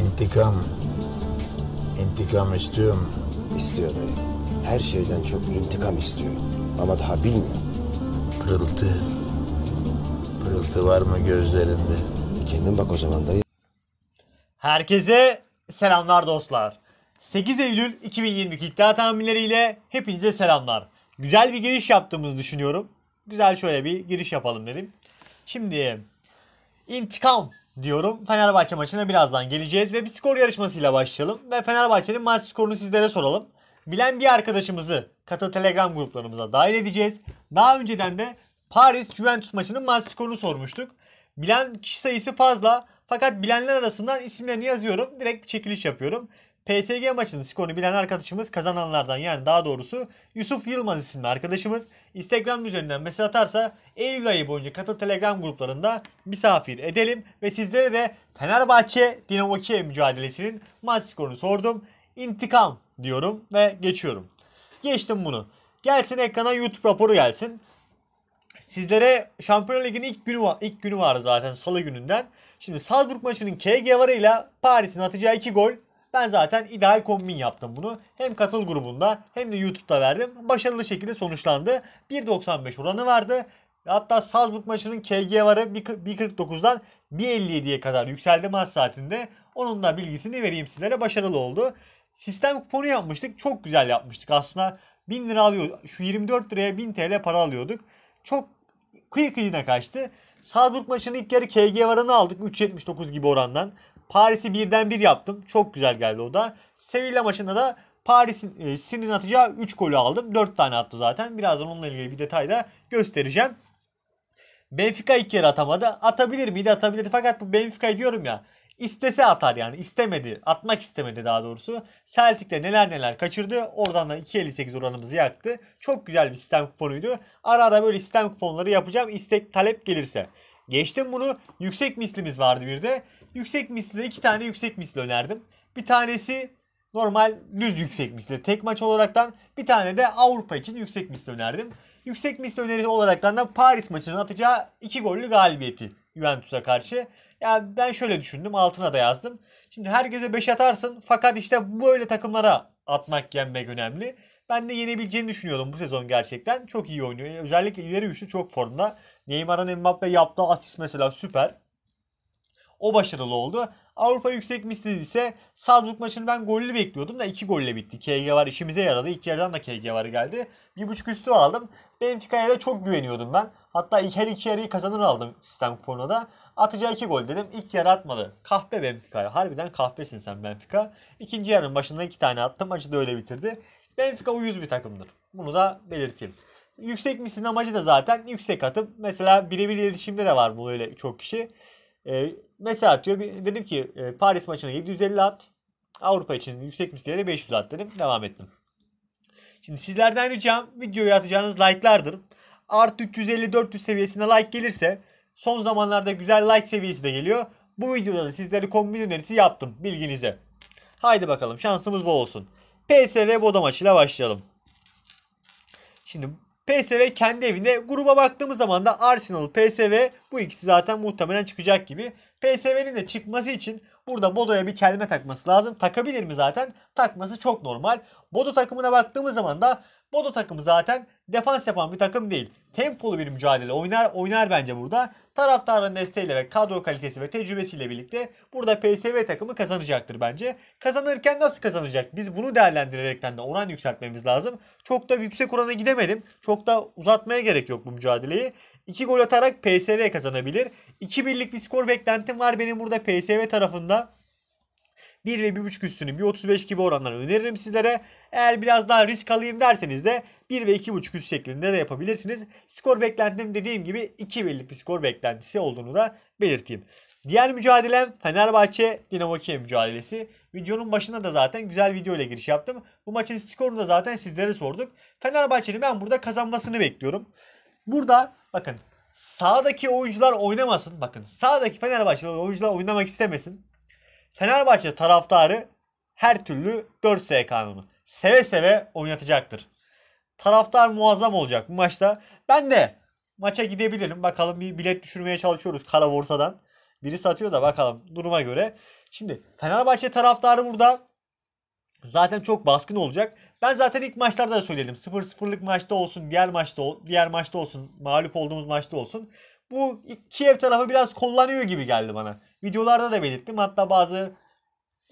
İntikam. İntikam istiyorum. İstiyor dayı. Her şeyden çok intikam istiyor. Ama daha bilmiyor. Pırıltı. Pırıltı var mı gözlerinde? E, kendin bak o zaman dayı. Herkese selamlar dostlar. 8 Eylül 2022 iddia tahminleriyle hepinize selamlar. Güzel bir giriş yaptığımızı düşünüyorum. Güzel şöyle bir giriş yapalım dedim. Şimdi intikam diyorum. Fenerbahçe maçına birazdan geleceğiz ve bir skor yarışmasıyla başlayalım ve Fenerbahçe'nin maç skorunu sizlere soralım. Bilen bir arkadaşımızı katı Telegram gruplarımıza dahil edeceğiz. Daha önceden de Paris Juventus maçının maç skorunu sormuştuk. Bilen kişi sayısı fazla fakat bilenler arasından isimlerini yazıyorum. Direkt bir çekiliş yapıyorum. PSG maçının skorunu bilen arkadaşımız kazananlardan yani daha doğrusu Yusuf Yılmaz isimli arkadaşımız Instagram üzerinden mesaj atarsa Eylül ayı boyunca katı Telegram gruplarında misafir edelim ve sizlere de Fenerbahçe Dinamo Kiev mücadelesinin maç skorunu sordum. İntikam diyorum ve geçiyorum. Geçtim bunu. Gelsin ekrana YouTube raporu gelsin. Sizlere Şampiyonlar Ligi'nin ilk günü var, ilk günü vardı zaten salı gününden. Şimdi Salzburg maçının KG ile Paris'in atacağı iki gol ben zaten ideal kombin yaptım bunu. Hem katıl grubunda hem de YouTube'da verdim. Başarılı şekilde sonuçlandı. 1.95 oranı vardı. Hatta Salzburg maçının KG varı 1.49'dan 1.57'ye kadar yükseldi maç saatinde. Onun da bilgisini vereyim sizlere. Başarılı oldu. Sistem kuponu yapmıştık. Çok güzel yapmıştık. Aslında 1000 lira alıyor. Şu 24 liraya 1000 TL para alıyorduk. Çok kıyı kıyına kaçtı. Salzburg maçının ilk yarı KG varını aldık 3.79 gibi orandan. Paris'i birden bir yaptım. Çok güzel geldi o da. Sevilla maçında da Paris'in e, Sin'in atacağı 3 golü aldım. 4 tane attı zaten. Birazdan onunla ilgili bir detay da göstereceğim. Benfica ilk kere atamadı. Atabilir miydi? Atabilir. Fakat bu Benfica diyorum ya. İstese atar yani. istemedi. Atmak istemedi daha doğrusu. Celtic'te neler neler kaçırdı. Oradan da 2.58 oranımızı yaktı. Çok güzel bir sistem kuponuydu. Ara ara böyle sistem kuponları yapacağım. İstek talep gelirse. Geçtim bunu. Yüksek mislimiz vardı bir de. Yüksek misli iki tane yüksek misli önerdim. Bir tanesi normal düz yüksek misli tek maç olaraktan bir tane de Avrupa için yüksek misli önerdim. Yüksek misli önerisi olaraktan da Paris maçının atacağı iki gollü galibiyeti Juventus'a karşı. Yani ben şöyle düşündüm altına da yazdım. Şimdi herkese 5 atarsın fakat işte böyle takımlara atmak yenmek önemli. Ben de yenebileceğini düşünüyordum bu sezon gerçekten. Çok iyi oynuyor. Özellikle ileri üçlü çok formda. Neymar'ın Mbappe yaptığı asist mesela süper. O başarılı oldu. Avrupa Yüksek Misli ise Salzburg maçını ben gollü bekliyordum da 2 golle bitti. KG var işimize yaradı. İlk yerden de KG var geldi. 1.5 üstü aldım. Benfica'ya da çok güveniyordum ben. Hatta her iki yarıyı kazanır aldım sistem kuponuna da. Atacağı 2 gol dedim. İlk yarı atmadı. Kahpe Benfica. Harbiden kahpesin sen Benfica. İkinci yarının başında 2 tane attım. Maçı da öyle bitirdi. Benfica uyuz bir takımdır. Bunu da belirteyim. Yüksek misin amacı da zaten yüksek atıp mesela birebir iletişimde de var bu öyle çok kişi. E, mesela diyor dedim ki e, Paris maçına 750 at. Avrupa için yüksek misliyle 500 at dedim. Devam ettim. Şimdi sizlerden ricam videoyu atacağınız like'lardır. Art 350-400 seviyesine like gelirse son zamanlarda güzel like seviyesi de geliyor. Bu videoda da sizlere kombin önerisi yaptım bilginize. Haydi bakalım şansımız bol olsun. PSV Bodo maçıyla başlayalım. Şimdi PSV kendi evinde gruba baktığımız zaman da Arsenal, PSV bu ikisi zaten muhtemelen çıkacak gibi. PSV'nin de çıkması için burada Bodo'ya bir çelme takması lazım. Takabilir mi zaten? Takması çok normal. Bodo takımına baktığımız zaman da Bodo takımı zaten defans yapan bir takım değil. Tempolu bir mücadele oynar oynar bence burada. Taraftarların desteğiyle ve kadro kalitesi ve tecrübesiyle birlikte burada PSV takımı kazanacaktır bence. Kazanırken nasıl kazanacak? Biz bunu değerlendirerekten de oran yükseltmemiz lazım. Çok da yüksek orana gidemedim. Çok da uzatmaya gerek yok bu mücadeleyi. 2 gol atarak PSV kazanabilir. 2 birlik bir skor beklentim var benim burada PSV tarafında. 1 ve 1.5 üstünü 1.35 gibi oranlar öneririm sizlere. Eğer biraz daha risk alayım derseniz de 1 ve 2.5 üst şeklinde de yapabilirsiniz. Skor beklentim dediğim gibi 2 birlik bir skor beklentisi olduğunu da belirteyim. Diğer mücadelem Fenerbahçe Dinamo Kiev mücadelesi. Videonun başında da zaten güzel video ile giriş yaptım. Bu maçın skorunu da zaten sizlere sorduk. Fenerbahçe'nin ben burada kazanmasını bekliyorum. Burada bakın sağdaki oyuncular oynamasın. Bakın sağdaki Fenerbahçe oyuncular oynamak istemesin. Fenerbahçe taraftarı her türlü 4S kanunu seve seve oynatacaktır. Taraftar muazzam olacak bu maçta. Ben de maça gidebilirim. Bakalım bir bilet düşürmeye çalışıyoruz kara borsadan. Biri satıyor da bakalım duruma göre. Şimdi Fenerbahçe taraftarı burada zaten çok baskın olacak. Ben zaten ilk maçlarda da söyledim. 0-0'lık maçta olsun, diğer maçta diğer maçta olsun, mağlup olduğumuz maçta olsun bu Kiev tarafı biraz kullanıyor gibi geldi bana. Videolarda da belirttim. Hatta bazı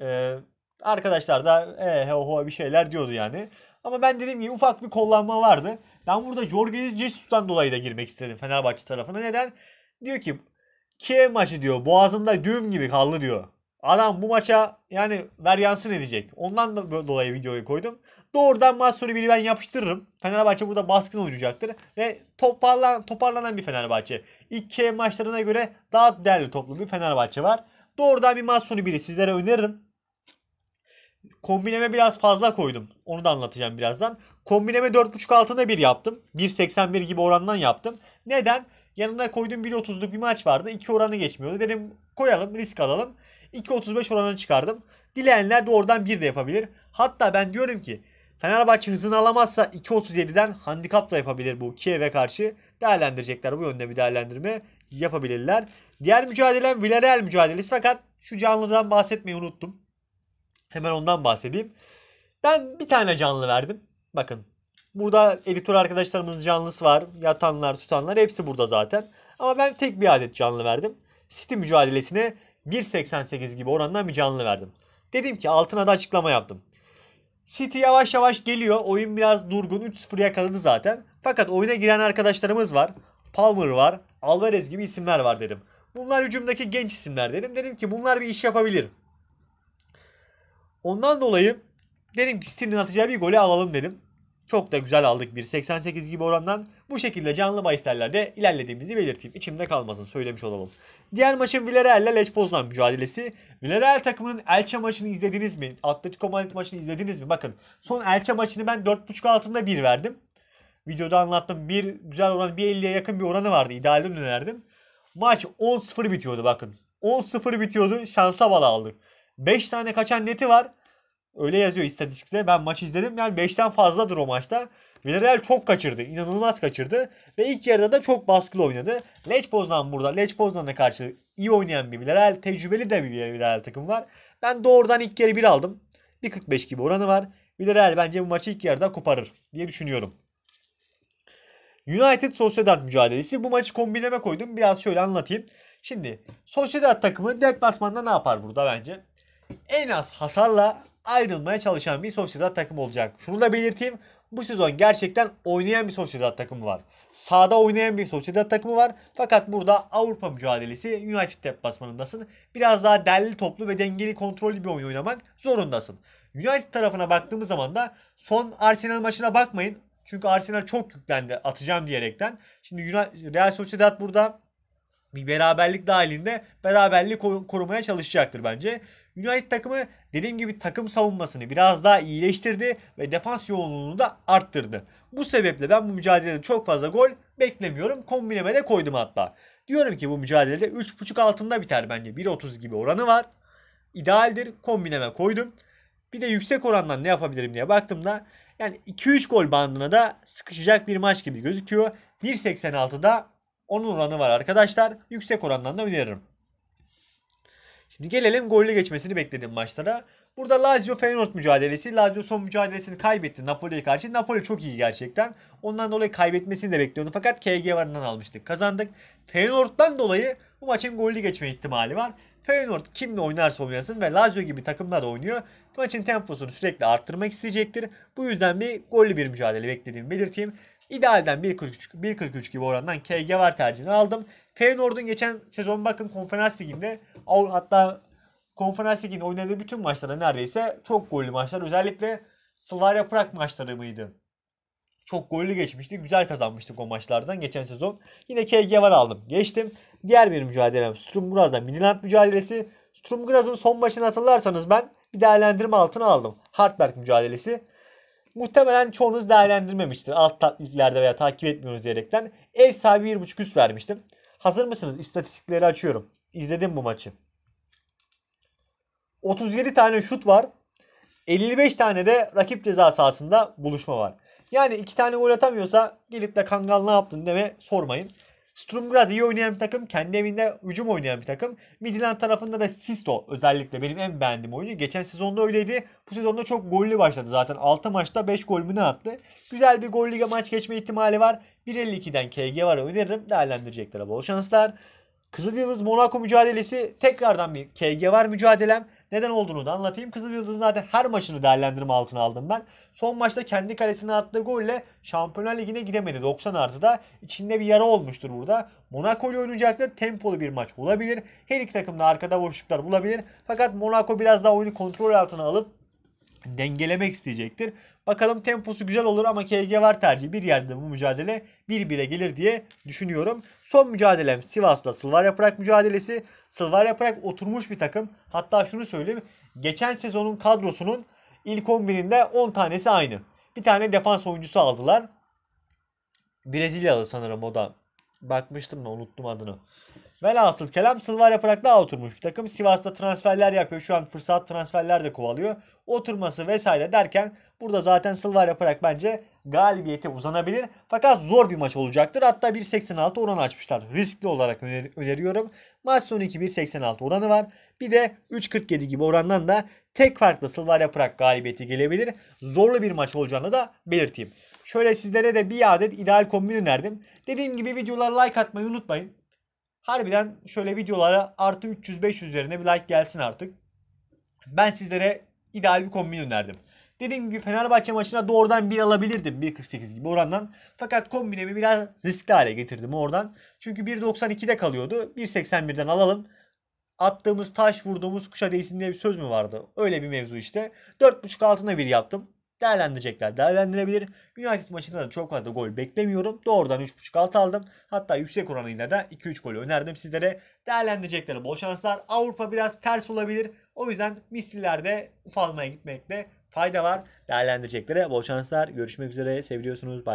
e, arkadaşlar da e, he, ho, bir şeyler diyordu yani. Ama ben dediğim gibi ufak bir kollanma vardı. Ben burada Jorge Jesus'tan dolayı da girmek istedim Fenerbahçe tarafına. Neden? Diyor ki Kiev maçı diyor boğazımda düğüm gibi kaldı diyor. Adam bu maça yani veryansın edecek. Ondan da dolayı videoyu koydum. Doğrudan Masuri Bil'i ben yapıştırırım. Fenerbahçe burada baskın oynayacaktır. Ve toparlan, toparlanan bir Fenerbahçe. İlk maçlarına göre daha değerli toplu bir Fenerbahçe var. Doğrudan bir Masuri biri sizlere öneririm. Kombineme biraz fazla koydum. Onu da anlatacağım birazdan. Kombineme 4.5 altına 1 yaptım. 1.81 gibi orandan yaptım. Neden? Yanına koyduğum 1.30'luk bir maç vardı. 2 oranı geçmiyordu. Dedim koyalım risk alalım. 2.35 oranını çıkardım. Dileyenler doğrudan oradan 1 de yapabilir. Hatta ben diyorum ki Fenerbahçe hızını alamazsa 2.37'den handikap da yapabilir bu Kiev'e karşı. Değerlendirecekler bu yönde bir değerlendirme yapabilirler. Diğer mücadelem Villarreal mücadelesi fakat şu canlıdan bahsetmeyi unuttum. Hemen ondan bahsedeyim. Ben bir tane canlı verdim. Bakın burada editör arkadaşlarımızın canlısı var. Yatanlar, tutanlar hepsi burada zaten. Ama ben tek bir adet canlı verdim. City mücadelesine 1.88 gibi orandan bir canlı verdim. Dedim ki altına da açıklama yaptım. City yavaş yavaş geliyor. Oyun biraz durgun. 3-0 yakaladı zaten. Fakat oyuna giren arkadaşlarımız var. Palmer var. Alvarez gibi isimler var dedim. Bunlar hücumdaki genç isimler dedim. Dedim ki bunlar bir iş yapabilir. Ondan dolayı dedim ki City'nin atacağı bir golü alalım dedim. Çok da güzel aldık bir 88 gibi orandan. Bu şekilde canlı bahislerde ilerlediğimizi belirteyim. İçimde kalmasın söylemiş olalım. Diğer maçın Villarreal ile Lech Poznan mücadelesi. Villarreal takımının Elche maçını izlediniz mi? Atletico Madrid maçını izlediniz mi? Bakın son Elche maçını ben 4.5 altında 1 verdim. Videoda anlattım. Bir güzel oran bir 1.50'ye yakın bir oranı vardı. İdealden önerdim. Maç 10-0 bitiyordu bakın. 10-0 bitiyordu. Şansa bala aldık. 5 tane kaçan neti var. Öyle yazıyor istatistikte. Ben maç izledim. Yani 5'ten fazladır o maçta. Villarreal çok kaçırdı. inanılmaz kaçırdı. Ve ilk yarıda da çok baskılı oynadı. Lech Poznan burada. Lech Poznan'a karşı iyi oynayan bir Villarreal. Tecrübeli de bir Villarreal takım var. Ben doğrudan ilk yarı 1 aldım. 1.45 gibi oranı var. Villarreal bence bu maçı ilk yarıda koparır diye düşünüyorum. United Sociedad mücadelesi. Bu maçı kombineme koydum. Biraz şöyle anlatayım. Şimdi Sociedad takımı deplasmanda ne yapar burada bence? en az hasarla ayrılmaya çalışan bir Sociedad takım olacak. Şunu da belirteyim. Bu sezon gerçekten oynayan bir Sociedad takımı var. Sağda oynayan bir Sociedad takımı var. Fakat burada Avrupa mücadelesi United basmanındasın. Biraz daha derli toplu ve dengeli kontrollü bir oyun oynamak zorundasın. United tarafına baktığımız zaman da son Arsenal maçına bakmayın. Çünkü Arsenal çok yüklendi atacağım diyerekten. Şimdi Real Sociedad burada bir beraberlik dahilinde beraberliği korumaya çalışacaktır bence. United takımı dediğim gibi takım savunmasını biraz daha iyileştirdi ve defans yoğunluğunu da arttırdı. Bu sebeple ben bu mücadelede çok fazla gol beklemiyorum. Kombineme de koydum hatta. Diyorum ki bu mücadelede 3.5 altında biter bence. 1.30 gibi oranı var. İdealdir. Kombineme koydum. Bir de yüksek orandan ne yapabilirim diye baktığımda yani 2-3 gol bandına da sıkışacak bir maç gibi gözüküyor. 1.86'da onun oranı var arkadaşlar. Yüksek orandan da öneririm. Şimdi gelelim gollü geçmesini beklediğim maçlara. Burada Lazio Feyenoord mücadelesi. Lazio son mücadelesini kaybetti Napoli'ye karşı. Napoli çok iyi gerçekten. Ondan dolayı kaybetmesini de bekliyordum. Fakat KG varından almıştık. Kazandık. Feyenoord'dan dolayı bu maçın gollü geçme ihtimali var. Feyenoord kimle oynarsa oynasın ve Lazio gibi takımlar da oynuyor. Maçın temposunu sürekli arttırmak isteyecektir. Bu yüzden bir gollü bir mücadele beklediğimi belirteyim. İdealden 1.43 1.43 gibi orandan KG var tercihini aldım. Feyenoord'un geçen sezon bakın konferans liginde hatta konferans liginde oynadığı bütün maçlara neredeyse çok gollü maçlar. Özellikle Slavia Prag maçları mıydı? çok gollü geçmişti. Güzel kazanmıştık o maçlardan geçen sezon. Yine KG var aldım. Geçtim. Diğer bir mücadelem Sturm Graz'la Midland mücadelesi. Sturm Graz'ın son maçını hatırlarsanız ben bir değerlendirme altına aldım. Hartberg mücadelesi. Muhtemelen çoğunuz değerlendirmemiştir. Alt taklitlerde veya takip etmiyoruz diyerekten. Ev sahibi 1.5 üst vermiştim. Hazır mısınız? İstatistikleri açıyorum. İzledim bu maçı. 37 tane şut var. 55 tane de rakip ceza sahasında buluşma var. Yani iki tane gol atamıyorsa gelip de Kangal ne yaptın deme sormayın. Strum biraz iyi oynayan bir takım. Kendi evinde hücum oynayan bir takım. Midland tarafında da Sisto özellikle benim en beğendiğim oyuncu. Geçen sezonda öyleydi. Bu sezonda çok gollü başladı zaten. 6 maçta 5 gol mü ne attı? Güzel bir gollü maç geçme ihtimali var. 1.52'den KG var öneririm. Değerlendirecekler bol şanslar. Kızıl Yıldız Monaco mücadelesi tekrardan bir KG var mücadelem. Neden olduğunu da anlatayım. Kızıl Yıldız zaten her maçını değerlendirme altına aldım ben. Son maçta kendi kalesine attığı golle Şampiyonlar Ligi'ne gidemedi 90 artıda. İçinde bir yara olmuştur burada. Monaco ile oynayacaklar tempolu bir maç olabilir. Her iki takım da arkada boşluklar bulabilir. Fakat Monaco biraz daha oyunu kontrol altına alıp dengelemek isteyecektir. Bakalım temposu güzel olur ama KG var tercih. Bir yerde bu mücadele 1-1'e gelir diye düşünüyorum. Son mücadelem Sivas'la Sılvar Yaprak mücadelesi. Sılvar Yaprak oturmuş bir takım. Hatta şunu söyleyeyim. Geçen sezonun kadrosunun ilk 11'inde 10 tanesi aynı. Bir tane defans oyuncusu aldılar. Brezilyalı sanırım o da. Bakmıştım da unuttum adını. Velhasıl kelam Sılvar Yaprak daha oturmuş bir takım. Sivas'ta transferler yapıyor. Şu an fırsat transferler de kovalıyor. Oturması vesaire derken burada zaten Sılvar Yaprak bence galibiyete uzanabilir. Fakat zor bir maç olacaktır. Hatta 1.86 oranı açmışlar. Riskli olarak öner öneriyorum. Maç sonu 2 oranı var. Bir de 3.47 gibi orandan da tek farklı Sılvar Yaprak galibiyeti gelebilir. Zorlu bir maç olacağını da belirteyim. Şöyle sizlere de bir adet ideal kombin önerdim. Dediğim gibi videolara like atmayı unutmayın. Harbiden şöyle videolara artı 300-500 üzerine bir like gelsin artık. Ben sizlere ideal bir kombin önerdim. Dediğim gibi Fenerbahçe maçına doğrudan bir alabilirdim 1.48 gibi orandan. Fakat kombinemi biraz riskli hale getirdim oradan. Çünkü 1.92'de kalıyordu. 1.81'den alalım. Attığımız taş vurduğumuz kuşa değsin diye bir söz mü vardı? Öyle bir mevzu işte. 4.5 altına bir yaptım değerlendirecekler. Değerlendirebilir. United maçında da çok fazla gol beklemiyorum. Doğrudan 3.5 alt aldım. Hatta yüksek oranıyla da 2-3 golü önerdim sizlere. Değerlendirecekler, bol şanslar. Avrupa biraz ters olabilir. O yüzden Misli'lerde ufalmaya gitmekte fayda var. Değerlendireceklere bol şanslar. Görüşmek üzere. Seviyorsunuz. Bay